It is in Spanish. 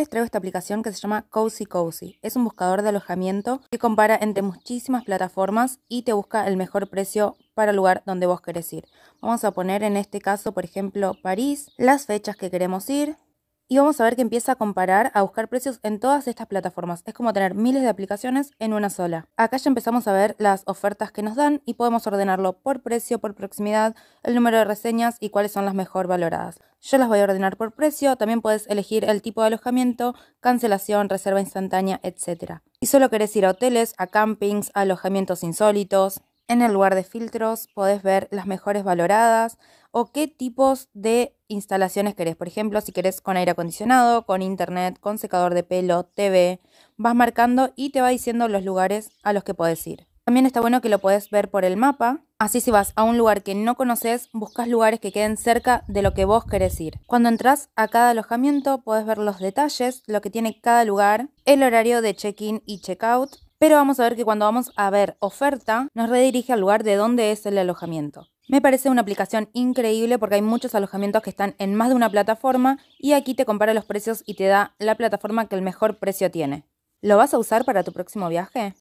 les traigo esta aplicación que se llama Cozy Cozy. Es un buscador de alojamiento que compara entre muchísimas plataformas y te busca el mejor precio para el lugar donde vos querés ir. Vamos a poner en este caso, por ejemplo, París, las fechas que queremos ir, y vamos a ver que empieza a comparar, a buscar precios en todas estas plataformas. Es como tener miles de aplicaciones en una sola. Acá ya empezamos a ver las ofertas que nos dan y podemos ordenarlo por precio, por proximidad, el número de reseñas y cuáles son las mejor valoradas. Yo las voy a ordenar por precio, también puedes elegir el tipo de alojamiento, cancelación, reserva instantánea, etc. Si solo querés ir a hoteles, a campings, a alojamientos insólitos, en el lugar de filtros podés ver las mejores valoradas o qué tipos de instalaciones querés. Por ejemplo, si querés con aire acondicionado, con internet, con secador de pelo, TV, vas marcando y te va diciendo los lugares a los que puedes ir. También está bueno que lo podés ver por el mapa. Así si vas a un lugar que no conoces, buscas lugares que queden cerca de lo que vos querés ir. Cuando entras a cada alojamiento, podés ver los detalles, lo que tiene cada lugar, el horario de check-in y check-out. Pero vamos a ver que cuando vamos a ver oferta, nos redirige al lugar de donde es el alojamiento. Me parece una aplicación increíble porque hay muchos alojamientos que están en más de una plataforma y aquí te compara los precios y te da la plataforma que el mejor precio tiene. ¿Lo vas a usar para tu próximo viaje?